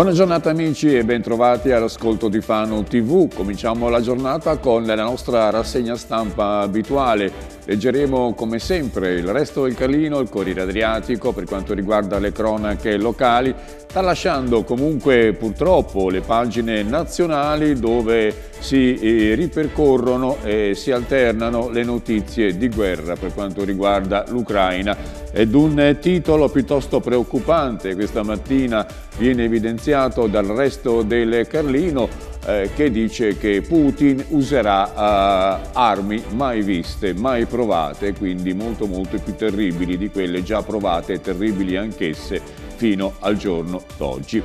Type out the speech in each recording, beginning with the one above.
Buona giornata amici e bentrovati all'ascolto di Fano TV. Cominciamo la giornata con la nostra rassegna stampa abituale Leggeremo come sempre il resto del Calino, il Corriere Adriatico per quanto riguarda le cronache locali, tralasciando comunque purtroppo le pagine nazionali dove si eh, ripercorrono e si alternano le notizie di guerra per quanto riguarda l'Ucraina ed un titolo piuttosto preoccupante questa mattina viene evidenziato dal resto del Carlino eh, che dice che Putin userà eh, armi mai viste, mai provate, quindi molto molto più terribili di quelle già provate e terribili anch'esse fino al giorno d'oggi.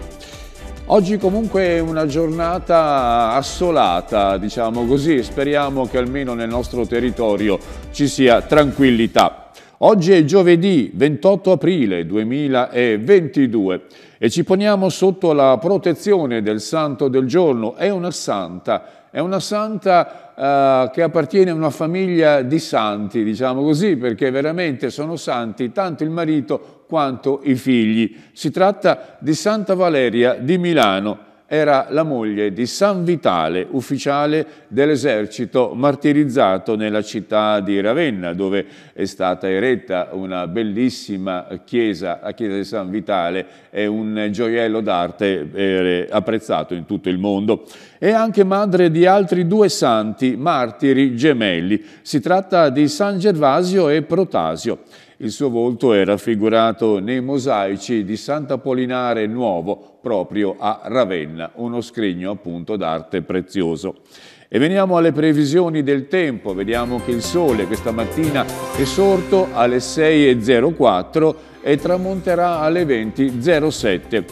Oggi comunque è una giornata assolata, diciamo così, e speriamo che almeno nel nostro territorio ci sia tranquillità. Oggi è giovedì 28 aprile 2022 e ci poniamo sotto la protezione del santo del giorno. È una santa, è una santa eh, che appartiene a una famiglia di santi, diciamo così, perché veramente sono santi tanto il marito quanto i figli. Si tratta di Santa Valeria di Milano era la moglie di San Vitale, ufficiale dell'esercito martirizzato nella città di Ravenna, dove è stata eretta una bellissima chiesa, la chiesa di San Vitale, è un gioiello d'arte eh, apprezzato in tutto il mondo. È anche madre di altri due santi martiri gemelli. Si tratta di San Gervasio e Protasio. Il suo volto è raffigurato nei mosaici di Sant'Apollinare Nuovo, proprio a Ravenna, uno scrigno appunto d'arte prezioso. E veniamo alle previsioni del tempo, vediamo che il sole questa mattina è sorto alle 6.04 e tramonterà alle 20.07.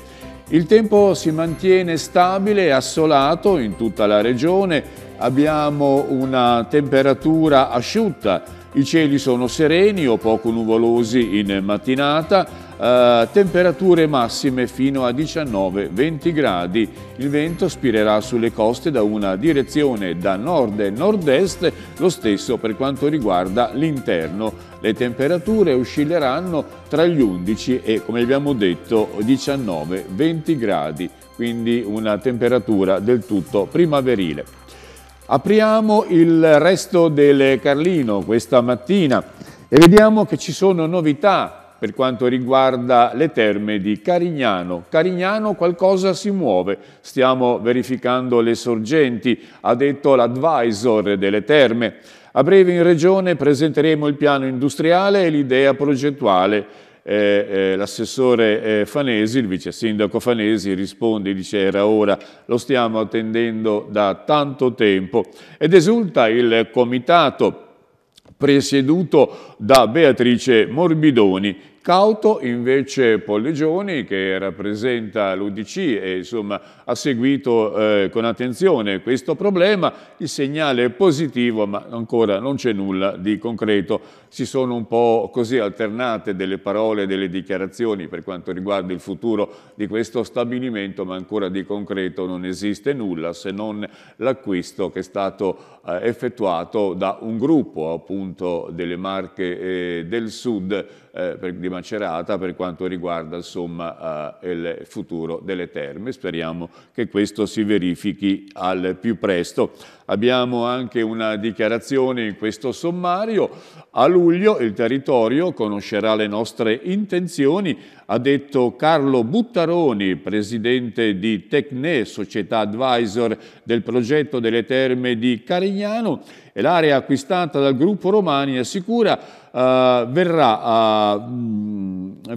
Il tempo si mantiene stabile e assolato in tutta la regione, abbiamo una temperatura asciutta i cieli sono sereni o poco nuvolosi in mattinata, eh, temperature massime fino a 19-20 gradi. Il vento spirerà sulle coste da una direzione da nord e nord-est, lo stesso per quanto riguarda l'interno. Le temperature oscilleranno tra gli 11 e, come abbiamo detto, 19-20 gradi, quindi una temperatura del tutto primaverile. Apriamo il resto del Carlino questa mattina e vediamo che ci sono novità per quanto riguarda le terme di Carignano. Carignano qualcosa si muove, stiamo verificando le sorgenti, ha detto l'advisor delle terme. A breve in Regione presenteremo il piano industriale e l'idea progettuale eh, eh, l'assessore eh, Fanesi, il vice sindaco Fanesi risponde, dice era ora, lo stiamo attendendo da tanto tempo ed esulta il comitato presieduto da Beatrice Morbidoni Cauto invece Pollegioni che rappresenta l'Udc e insomma, ha seguito eh, con attenzione questo problema, il segnale è positivo ma ancora non c'è nulla di concreto, si sono un po' così alternate delle parole e delle dichiarazioni per quanto riguarda il futuro di questo stabilimento ma ancora di concreto non esiste nulla se non l'acquisto che è stato eh, effettuato da un gruppo appunto delle Marche eh, del Sud eh, per, di Macerata per quanto riguarda insomma eh, il futuro delle terme. Speriamo che questo si verifichi al più presto. Abbiamo anche una dichiarazione in questo sommario. A luglio il territorio conoscerà le nostre intenzioni ha detto Carlo Buttaroni, presidente di Tecne, società advisor del progetto delle terme di Carignano, e l'area acquistata dal gruppo Romani assicura eh, verrà, eh,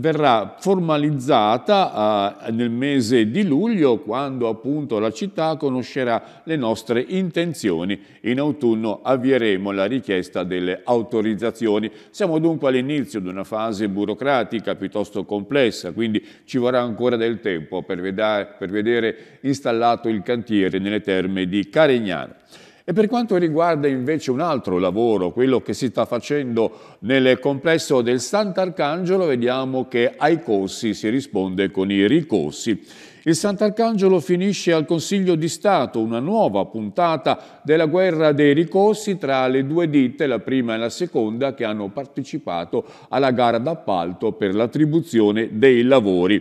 verrà, formalizzata eh, nel mese di luglio quando appunto la città conoscerà le nostre intenzioni. In autunno avvieremo la richiesta delle autorizzazioni. Siamo dunque all'inizio di una fase burocratica piuttosto complessa, quindi ci vorrà ancora del tempo per vedere, per vedere installato il cantiere nelle terme di Caregnano. E per quanto riguarda invece un altro lavoro, quello che si sta facendo nel complesso del Sant'Arcangelo, vediamo che ai corsi si risponde con i ricorsi. Il Sant'Arcangelo finisce al Consiglio di Stato una nuova puntata della guerra dei ricorsi tra le due ditte, la prima e la seconda, che hanno partecipato alla gara d'appalto per l'attribuzione dei lavori.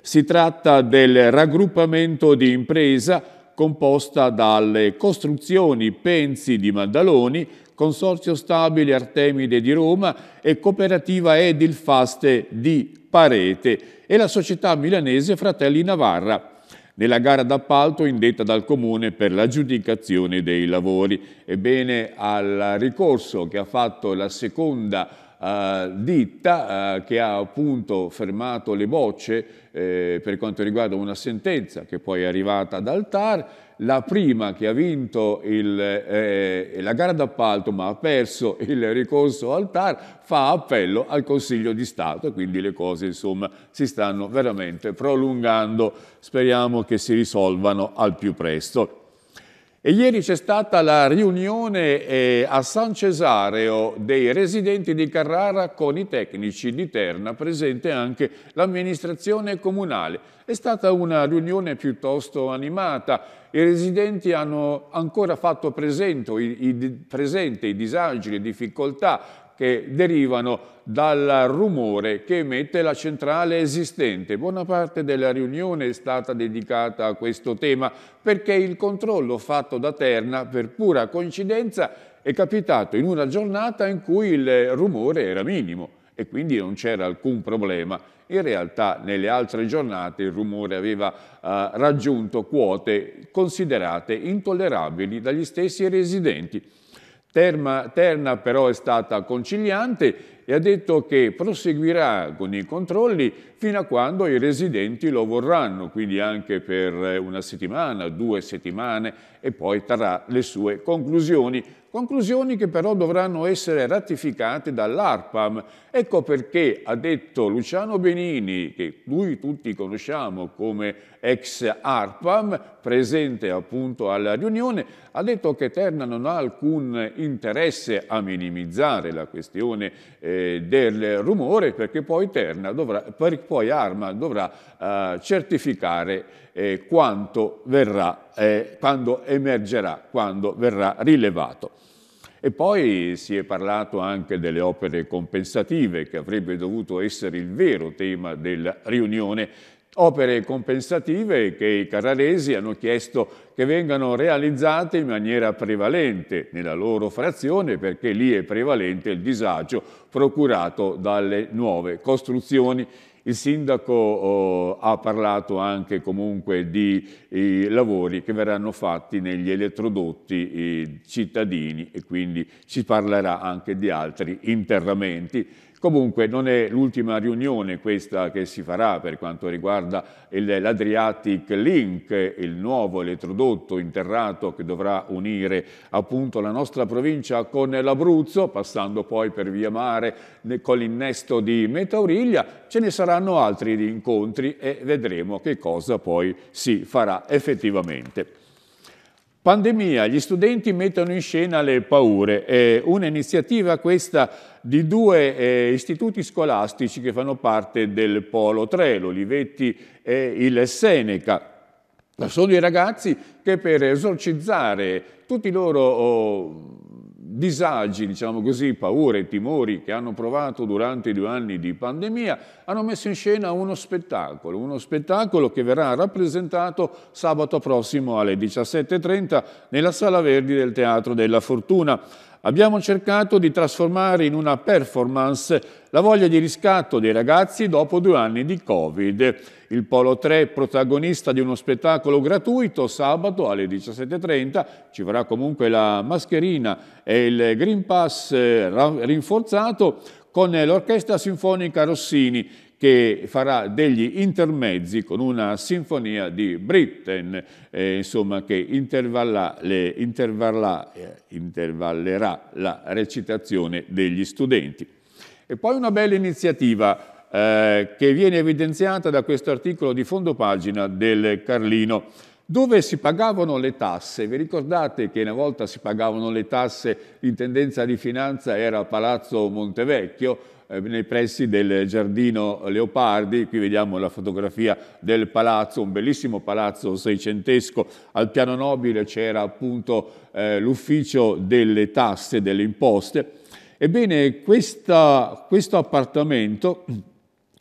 Si tratta del raggruppamento di impresa composta dalle costruzioni Pensi di Maddaloni, Consorzio Stabile Artemide di Roma e Cooperativa Edil Faste di Parete e la società milanese Fratelli Navarra nella gara d'appalto indetta dal Comune per l'aggiudicazione dei lavori. Ebbene, al ricorso che ha fatto la seconda eh, ditta eh, che ha appunto fermato le bocce eh, per quanto riguarda una sentenza che poi è arrivata dal TAR, la prima che ha vinto il, la gara d'appalto ma ha perso il ricorso al TAR fa appello al Consiglio di Stato e quindi le cose insomma si stanno veramente prolungando, speriamo che si risolvano al più presto. E ieri c'è stata la riunione eh, a San Cesareo dei residenti di Carrara con i tecnici di Terna, presente anche l'amministrazione comunale. È stata una riunione piuttosto animata. I residenti hanno ancora fatto presente i, i, presente i disagi, le difficoltà che derivano dal rumore che emette la centrale esistente. Buona parte della riunione è stata dedicata a questo tema perché il controllo fatto da Terna per pura coincidenza è capitato in una giornata in cui il rumore era minimo e quindi non c'era alcun problema. In realtà nelle altre giornate il rumore aveva eh, raggiunto quote considerate intollerabili dagli stessi residenti. Terma, Terna però è stata conciliante e ha detto che proseguirà con i controlli fino a quando i residenti lo vorranno, quindi anche per una settimana, due settimane e poi trarrà le sue conclusioni. Conclusioni che però dovranno essere ratificate dall'ARPAM. Ecco perché ha detto Luciano Benini, che lui tutti conosciamo come ex ARPAM, presente appunto alla riunione, ha detto che Terna non ha alcun interesse a minimizzare la questione eh, del rumore perché poi, dovrà, poi Arma dovrà eh, certificare eh, quanto verrà, eh, quando emergerà, quando verrà rilevato. E poi si è parlato anche delle opere compensative che avrebbe dovuto essere il vero tema della riunione opere compensative che i carraresi hanno chiesto che vengano realizzate in maniera prevalente nella loro frazione perché lì è prevalente il disagio procurato dalle nuove costruzioni. Il sindaco oh, ha parlato anche comunque di eh, lavori che verranno fatti negli elettrodotti cittadini e quindi si parlerà anche di altri interramenti Comunque non è l'ultima riunione questa che si farà per quanto riguarda l'Adriatic Link, il nuovo elettrodotto interrato che dovrà unire appunto la nostra provincia con l'Abruzzo, passando poi per via mare con l'innesto di Metauriglia. Ce ne saranno altri incontri e vedremo che cosa poi si farà effettivamente. Pandemia, gli studenti mettono in scena le paure, è un'iniziativa questa di due eh, istituti scolastici che fanno parte del Polo 3, l'Olivetti e il Seneca. Sono i ragazzi che per esorcizzare tutti i loro oh, disagi, diciamo così, paure, timori che hanno provato durante i due anni di pandemia, hanno messo in scena uno spettacolo, uno spettacolo che verrà rappresentato sabato prossimo alle 17.30 nella Sala Verdi del Teatro della Fortuna abbiamo cercato di trasformare in una performance la voglia di riscatto dei ragazzi dopo due anni di Covid. Il Polo 3 protagonista di uno spettacolo gratuito sabato alle 17.30, ci vorrà comunque la mascherina e il Green Pass eh, rinforzato con l'Orchestra Sinfonica Rossini che farà degli intermezzi con una sinfonia di Britten, eh, insomma, che le, eh, intervallerà la recitazione degli studenti. E poi una bella iniziativa eh, che viene evidenziata da questo articolo di fondo pagina del Carlino dove si pagavano le tasse. Vi ricordate che una volta si pagavano le tasse, l'intendenza di finanza era a Palazzo Montevecchio, eh, nei pressi del giardino Leopardi, qui vediamo la fotografia del palazzo, un bellissimo palazzo seicentesco, al piano nobile c'era appunto eh, l'ufficio delle tasse, delle imposte. Ebbene, questa, questo appartamento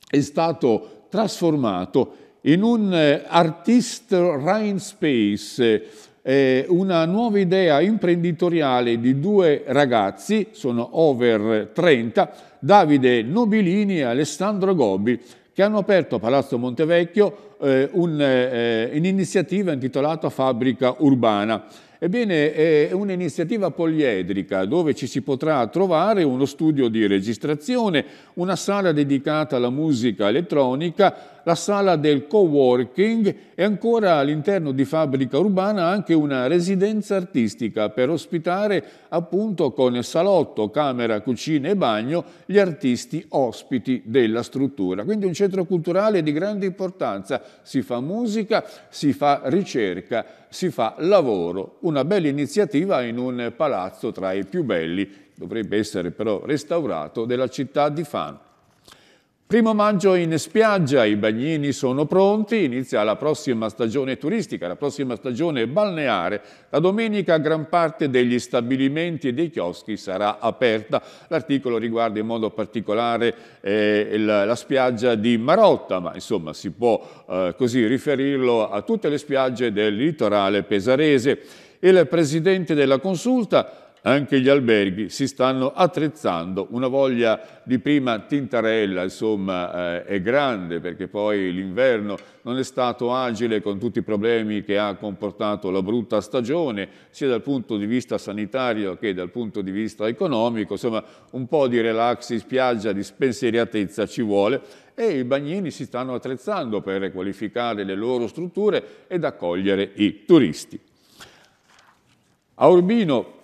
è stato trasformato in un eh, artist Rhine Space, eh, una nuova idea imprenditoriale di due ragazzi, sono over 30, Davide Nobilini e Alessandro Gobbi, che hanno aperto a Palazzo Montevecchio eh, un'iniziativa eh, intitolata Fabbrica Urbana. Ebbene, è un'iniziativa poliedrica dove ci si potrà trovare uno studio di registrazione, una sala dedicata alla musica elettronica, la sala del co-working e ancora all'interno di Fabbrica Urbana anche una residenza artistica per ospitare appunto con salotto, camera, cucina e bagno gli artisti ospiti della struttura. Quindi un centro culturale di grande importanza, si fa musica, si fa ricerca, si fa lavoro, una bella iniziativa in un palazzo tra i più belli, dovrebbe essere però restaurato, della città di Fano. Primo maggio in spiaggia, i bagnini sono pronti, inizia la prossima stagione turistica, la prossima stagione balneare. La domenica gran parte degli stabilimenti e dei chioschi sarà aperta. L'articolo riguarda in modo particolare eh, la, la, spiaggia di Marotta, ma insomma si può eh, così riferirlo a tutte le spiagge del litorale pesarese. Il presidente della consulta anche gli alberghi si stanno attrezzando, una voglia di prima tintarella insomma eh, è grande perché poi l'inverno non è stato agile con tutti i problemi che ha comportato la brutta stagione sia dal punto di vista sanitario che dal punto di vista economico, insomma un po' di relax in spiaggia, di spensieratezza ci vuole e i bagnini si stanno attrezzando per riqualificare le loro strutture ed accogliere i turisti. A Urbino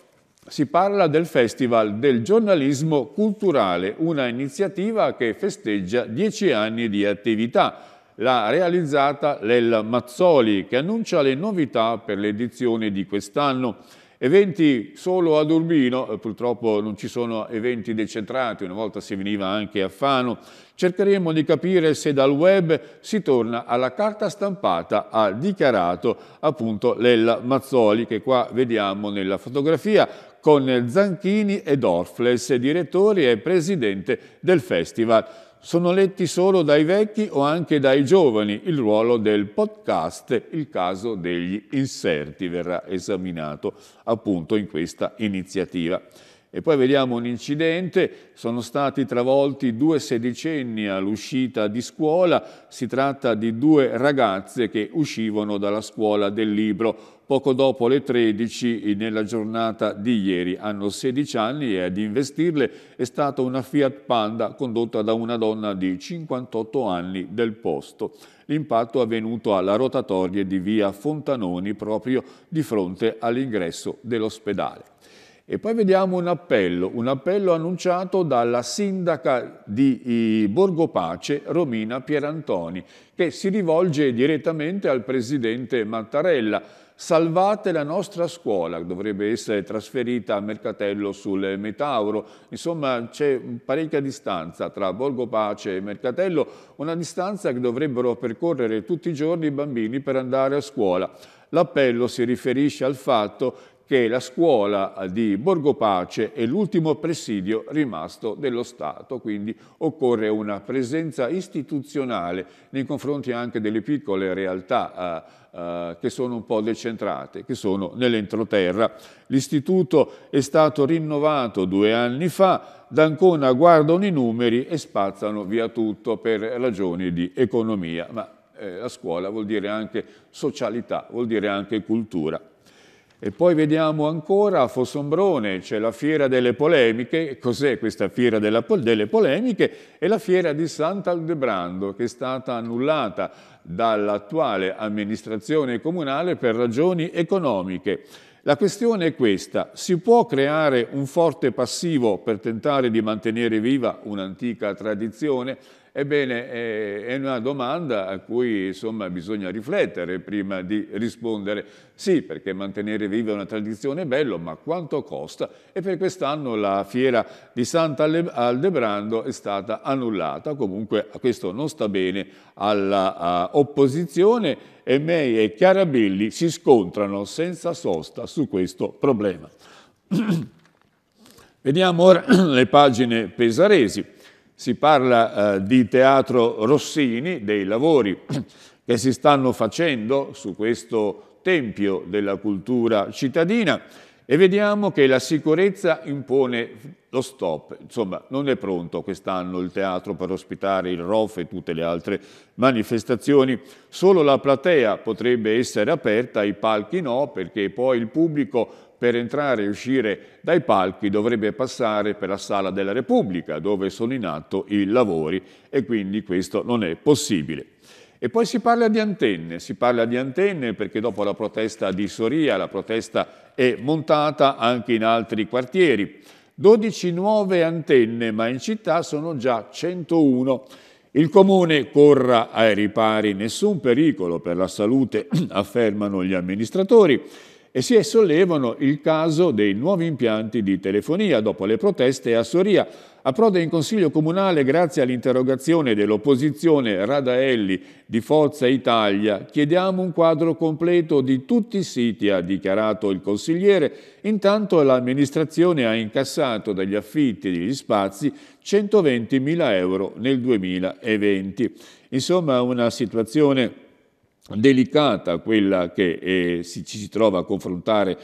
si parla del Festival del giornalismo culturale, una iniziativa che festeggia dieci anni di attività. L'ha realizzata Lella Mazzoli, che annuncia le novità per l'edizione di quest'anno. Eventi solo ad Urbino, eh, purtroppo non ci sono eventi decentrati, una volta si veniva anche a Fano. Cercheremo di capire se dal web si torna alla carta stampata, ha dichiarato appunto Lella Mazzoli, che qua vediamo nella fotografia con Zanchini e Dorfles, direttori e presidente del festival. Sono letti solo dai vecchi o anche dai giovani. Il ruolo del podcast, il caso degli inserti, verrà esaminato appunto in questa iniziativa. E poi vediamo un incidente, sono stati travolti due sedicenni all'uscita di scuola, si tratta di due ragazze che uscivano dalla scuola del libro. Poco dopo le 13 nella giornata di ieri hanno 16 anni e ad investirle è stata una Fiat Panda condotta da una donna di 58 anni del posto. L'impatto è avvenuto alla rotatoria di via Fontanoni proprio di fronte all'ingresso dell'ospedale. E poi vediamo un appello, un appello annunciato dalla sindaca di eh, Borgo Pace, Romina Pierantoni, che si rivolge direttamente al presidente Mattarella. Salvate la nostra scuola, dovrebbe essere trasferita a Mercatello sul Metauro. Insomma, c'è parecchia distanza tra Borgo Pace e Mercatello, una distanza che dovrebbero percorrere tutti i giorni i bambini per andare a scuola. L'appello si riferisce al fatto che la scuola di Borgopace è l'ultimo presidio rimasto dello Stato, quindi occorre una presenza istituzionale nei confronti anche delle piccole realtà eh, eh, che sono un po' decentrate, che sono nell'entroterra. L'istituto è stato rinnovato due anni fa, D'Ancona guardano i numeri e spazzano via tutto per ragioni di economia, ma eh, la scuola vuol dire anche socialità, vuol dire anche cultura. E poi vediamo ancora a Fossombrone, c'è la fiera delle polemiche, cos'è questa fiera delle polemiche? È la fiera di Sant'Aldebrando che è stata annullata dall'attuale amministrazione comunale per ragioni economiche. La questione è questa, si può creare un forte passivo per tentare di mantenere viva un'antica tradizione? Ebbene, eh, è una domanda a cui insomma, bisogna riflettere prima di rispondere. Sì, perché mantenere viva una tradizione è bello, ma quanto costa? E per quest'anno la fiera di Sant'Aldebrando è stata annullata. Comunque questo non sta bene all'opposizione e May e Chiarabelli si scontrano senza sosta su questo problema. Vediamo ora le pagine pesaresi. Si parla eh, di teatro Rossini, dei lavori che si stanno facendo su questo tempio della cultura cittadina e vediamo che la sicurezza impone lo stop. Insomma, non è pronto quest'anno il teatro per ospitare il ROF e tutte le altre manifestazioni. Solo la platea potrebbe essere aperta, i palchi no, perché poi il pubblico per entrare e uscire dai palchi dovrebbe passare per la Sala della Repubblica, dove sono in atto i lavori e quindi questo non è possibile. E poi si parla di antenne, si parla di antenne perché dopo la protesta di Soria la protesta è montata anche in altri quartieri. 12 nuove antenne, ma in città sono già 101. Il comune corra ai ripari, nessun pericolo per la salute, affermano gli amministratori e si è sollevano il caso dei nuovi impianti di telefonia dopo le proteste a Soria. A Prode in Consiglio Comunale grazie all'interrogazione dell'opposizione Radaelli di Forza Italia. Chiediamo un quadro completo di tutti i siti, ha dichiarato il consigliere. Intanto l'amministrazione ha incassato dagli affitti degli spazi 120.000 euro nel 2020. Insomma una situazione delicata quella che eh, si, ci si trova a confrontare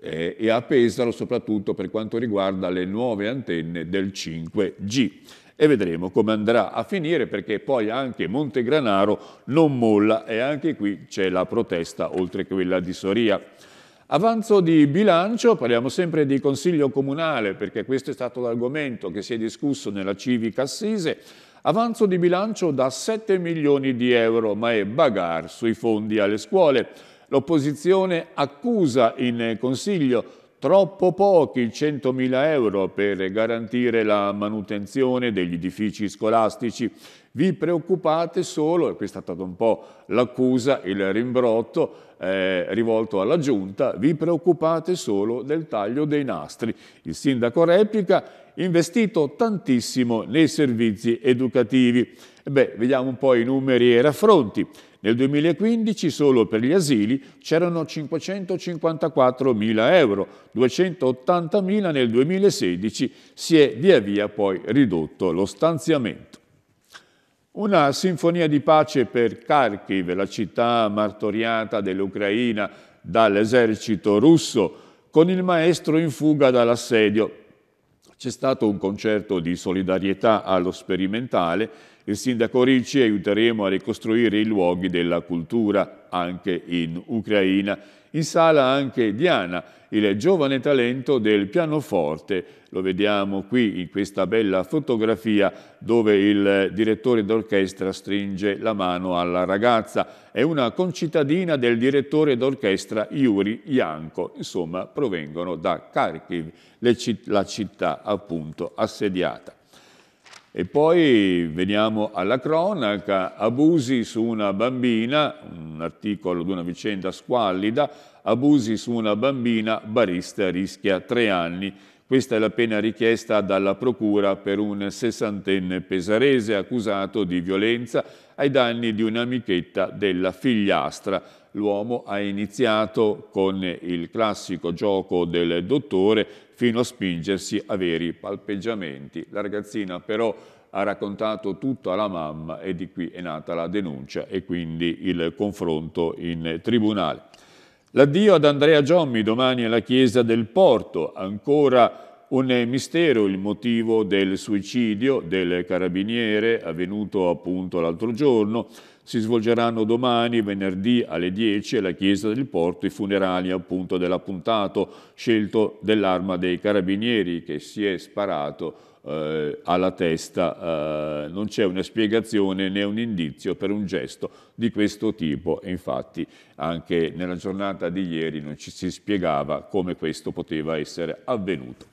eh, e a Pesaro soprattutto per quanto riguarda le nuove antenne del 5G e vedremo come andrà a finire perché poi anche Montegranaro non molla e anche qui c'è la protesta oltre che quella di Soria. Avanzo di bilancio, parliamo sempre di Consiglio Comunale perché questo è stato l'argomento che si è discusso nella civica assise Avanzo di bilancio da 7 milioni di euro, ma è bagar sui fondi alle scuole. L'opposizione accusa in Consiglio troppo pochi 100 mila euro per garantire la manutenzione degli edifici scolastici. Vi preoccupate solo, e qui è stata un po' l'accusa, il rimbrotto eh, rivolto alla Giunta, vi preoccupate solo del taglio dei nastri. Il sindaco replica, investito tantissimo nei servizi educativi. Beh, vediamo un po' i numeri e i raffronti. Nel 2015 solo per gli asili c'erano 554.000 euro, 280.000 nel 2016 si è via via poi ridotto lo stanziamento. Una sinfonia di pace per Kharkiv, la città martoriata dell'Ucraina dall'esercito russo, con il maestro in fuga dall'assedio. C'è stato un concerto di solidarietà allo sperimentale. Il sindaco Ricci aiuteremo a ricostruire i luoghi della cultura anche in Ucraina. In sala anche Diana, il giovane talento del pianoforte. Lo vediamo qui in questa bella fotografia dove il direttore d'orchestra stringe la mano alla ragazza. È una concittadina del direttore d'orchestra Yuri Ianco, insomma provengono da Kharkiv, la città appunto assediata. E poi veniamo alla cronaca, abusi su una bambina, un articolo di una vicenda squallida, abusi su una bambina, barista rischia tre anni. Questa è la pena richiesta dalla Procura per un sessantenne pesarese accusato di violenza ai danni di un'amichetta della figliastra l'uomo ha iniziato con il classico gioco del dottore fino a spingersi a veri palpeggiamenti. La ragazzina però ha raccontato tutto alla mamma e di qui è nata la denuncia e quindi il confronto in tribunale. L'addio ad Andrea Giommi domani alla chiesa del Porto, ancora un mistero il motivo del suicidio del carabiniere avvenuto appunto l'altro giorno. Si svolgeranno domani, venerdì alle 10, alla Chiesa del Porto, i funerali appunto dell'appuntato scelto dell'arma dei carabinieri che si è sparato eh, alla testa. Eh, non c'è una spiegazione né un indizio per un gesto di questo tipo e infatti anche nella giornata di ieri non ci si spiegava come questo poteva essere avvenuto.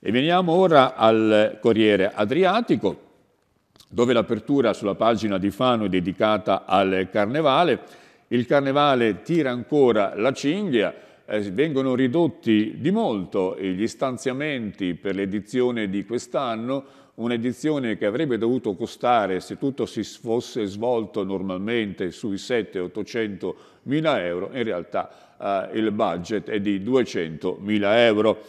E veniamo ora al Corriere Adriatico dove l'apertura sulla pagina di Fano è dedicata al carnevale. Il carnevale tira ancora la cinghia, eh, vengono ridotti di molto gli stanziamenti per l'edizione di quest'anno, un'edizione che avrebbe dovuto costare, se tutto si fosse svolto normalmente, sui 700-800 mila euro, in realtà eh, il budget è di 200 mila euro.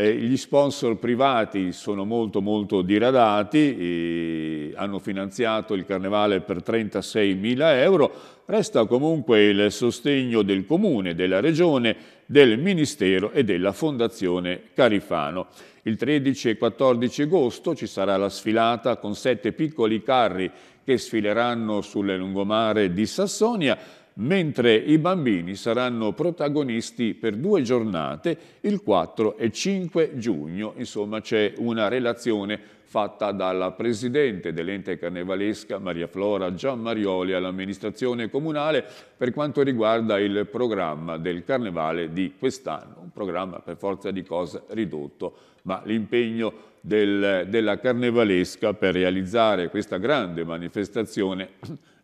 Eh, gli sponsor privati sono molto molto diradati, hanno finanziato il carnevale per 36 mila euro, resta comunque il sostegno del comune, della regione, del ministero e della fondazione Carifano. Il 13 e 14 agosto ci sarà la sfilata con sette piccoli carri che sfileranno sulle lungomare di Sassonia mentre i bambini saranno protagonisti per due giornate, il 4 e 5 giugno. Insomma c'è una relazione fatta dalla Presidente dell'ente carnevalesca Maria Flora Giammarioli all'amministrazione comunale per quanto riguarda il programma del carnevale di quest'anno, un programma per forza di cosa ridotto, ma l'impegno del, della carnevalesca per realizzare questa grande manifestazione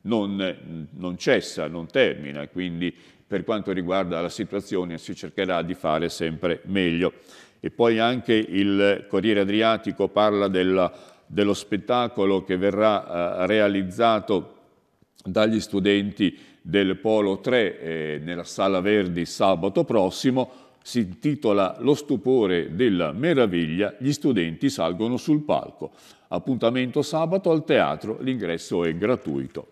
non, non cessa, non termina, quindi per quanto riguarda la situazione si cercherà di fare sempre meglio. E poi anche il Corriere Adriatico parla della, dello spettacolo che verrà eh, realizzato dagli studenti del Polo 3 eh, nella Sala Verdi sabato prossimo, si intitola Lo stupore della meraviglia, gli studenti salgono sul palco. Appuntamento sabato al teatro, l'ingresso è gratuito.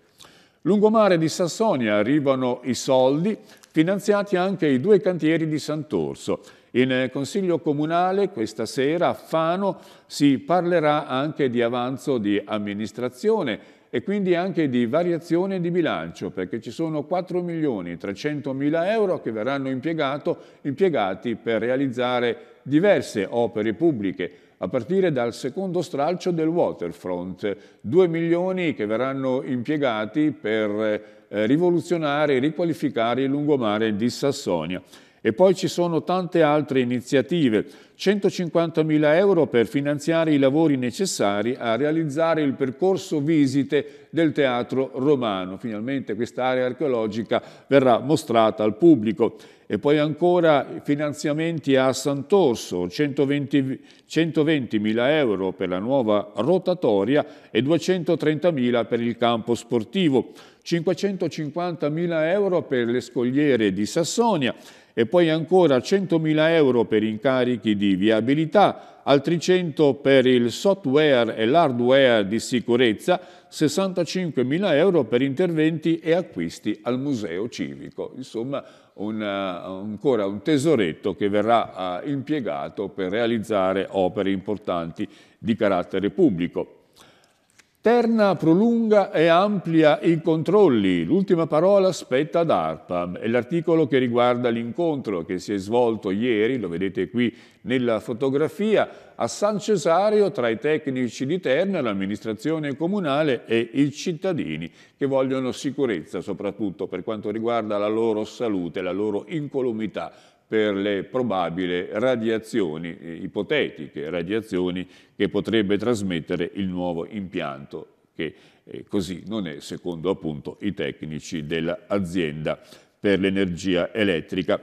Lungomare di Sassonia arrivano i soldi, finanziati anche i due cantieri di Sant'Orso. In Consiglio Comunale questa sera a Fano si parlerà anche di avanzo di amministrazione e quindi anche di variazione di bilancio perché ci sono 4 milioni 300 mila euro che verranno impiegati per realizzare diverse opere pubbliche a partire dal secondo stralcio del Waterfront, 2 milioni che verranno impiegati per eh, rivoluzionare e riqualificare il lungomare di Sassonia. E poi ci sono tante altre iniziative, 150.000 euro per finanziare i lavori necessari a realizzare il percorso visite del teatro romano. Finalmente quest'area archeologica verrà mostrata al pubblico. E poi ancora finanziamenti a Sant'Orso, 120.000 euro per la nuova rotatoria e 230.000 per il campo sportivo. 550.000 euro per le scogliere di Sassonia e poi ancora 100.000 euro per incarichi di viabilità, altri 100 per il software e l'hardware di sicurezza, 65.000 euro per interventi e acquisti al museo civico. Insomma, una, ancora un tesoretto che verrà eh, impiegato per realizzare opere importanti di carattere pubblico. Terna prolunga e amplia i controlli. L'ultima parola spetta ad ARPA. È l'articolo che riguarda l'incontro che si è svolto ieri, lo vedete qui nella fotografia, a San Cesario tra i tecnici di Terna, l'amministrazione comunale e i cittadini che vogliono sicurezza soprattutto per quanto riguarda la loro salute, la loro incolumità per le probabili radiazioni, eh, ipotetiche radiazioni che potrebbe trasmettere il nuovo impianto, che eh, così non è secondo appunto i tecnici dell'azienda per l'energia elettrica.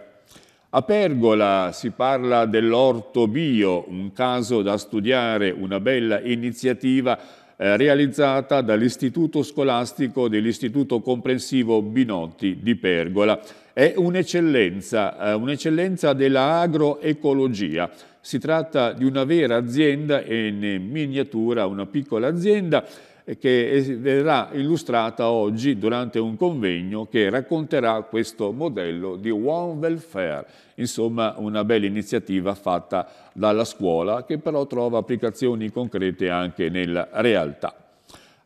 A Pergola si parla dell'orto bio, un caso da studiare, una bella iniziativa eh, realizzata dall'Istituto Scolastico dell'Istituto Comprensivo Binotti di Pergola è un'eccellenza, eh, un'eccellenza dell'agroecologia. Si tratta di una vera azienda e in miniatura una piccola azienda eh, che verrà illustrata oggi durante un convegno che racconterà questo modello di One Welfare, insomma una bella iniziativa fatta dalla scuola che però trova applicazioni concrete anche nella realtà.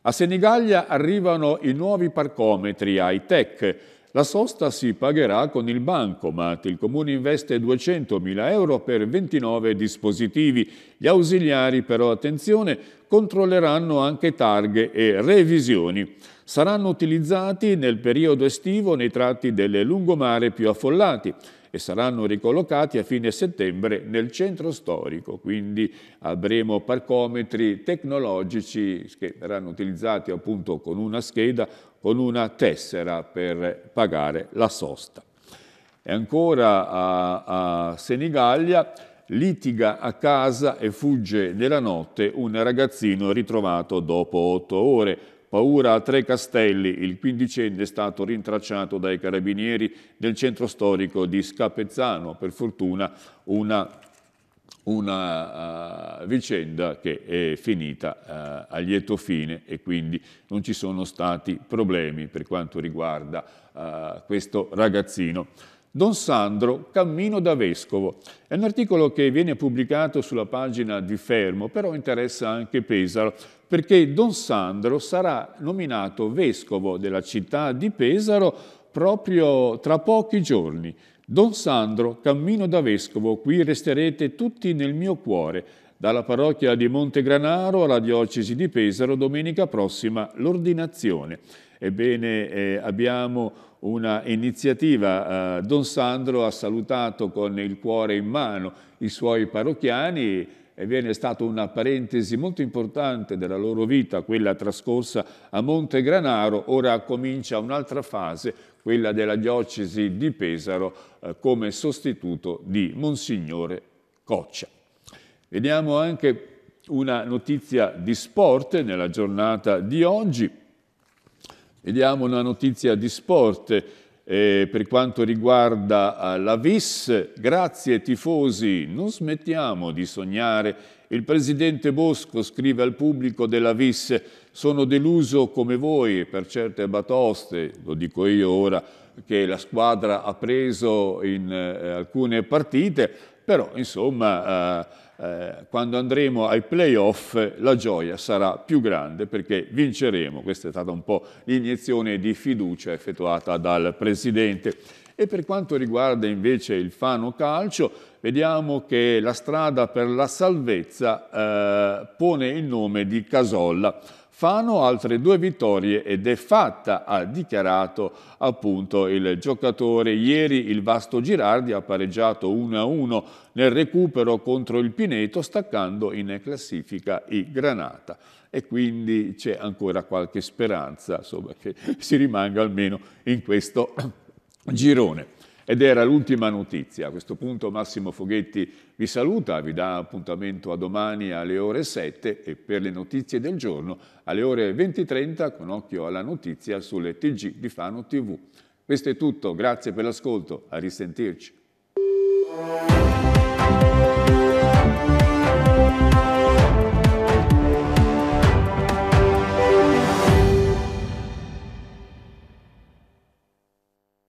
A Senigallia arrivano i nuovi parcometri high-tech, la sosta si pagherà con il bancomat. Il comune investe 200.000 euro per 29 dispositivi. Gli ausiliari però, attenzione, controlleranno anche targhe e revisioni. Saranno utilizzati nel periodo estivo nei tratti delle lungomare più affollati e saranno ricollocati a fine settembre nel centro storico, quindi avremo parcometri tecnologici che verranno utilizzati appunto con una scheda, con una tessera per pagare la sosta. E ancora a, a Senigallia litiga a casa e fugge nella notte un ragazzino ritrovato dopo otto ore. Paura a Tre Castelli, il quindicenne è stato rintracciato dai carabinieri del centro storico di Scapezzano. Per fortuna una, una uh, vicenda che è finita uh, a lieto fine e quindi non ci sono stati problemi per quanto riguarda uh, questo ragazzino. Don Sandro, Cammino da Vescovo. È un articolo che viene pubblicato sulla pagina di Fermo, però interessa anche Pesaro, perché Don Sandro sarà nominato vescovo della città di Pesaro proprio tra pochi giorni. Don Sandro, cammino da vescovo, qui resterete tutti nel mio cuore. Dalla parrocchia di Montegranaro alla diocesi di Pesaro, domenica prossima l'ordinazione. Ebbene, eh, abbiamo una iniziativa. Eh, Don Sandro ha salutato con il cuore in mano i suoi parrocchiani e viene stata una parentesi molto importante della loro vita, quella trascorsa a Monte Granaro, ora comincia un'altra fase, quella della diocesi di Pesaro eh, come sostituto di Monsignore Coccia. Vediamo anche una notizia di sport nella giornata di oggi. Vediamo una notizia di sport e per quanto riguarda eh, la VIS, grazie tifosi, non smettiamo di sognare. Il presidente Bosco scrive al pubblico della VIS, sono deluso come voi per certe batoste, lo dico io ora, che la squadra ha preso in eh, alcune partite, però insomma... Eh, eh, quando andremo ai playoff la gioia sarà più grande perché vinceremo. Questa è stata un po' l'iniezione di fiducia effettuata dal Presidente. E per quanto riguarda invece il Fano Calcio, vediamo che la strada per la salvezza eh, pone il nome di Casolla. Fano altre due vittorie ed è fatta, ha dichiarato appunto il giocatore. Ieri il Vasto Girardi ha pareggiato 1-1 nel recupero contro il Pineto, staccando in classifica i Granata. E quindi c'è ancora qualche speranza insomma, che si rimanga almeno in questo girone. Ed era l'ultima notizia. A questo punto Massimo Foghetti vi saluta, vi dà appuntamento a domani alle ore 7 e per le notizie del giorno alle ore 20.30 con occhio alla notizia sulle TG di Fano TV. Questo è tutto, grazie per l'ascolto, a risentirci.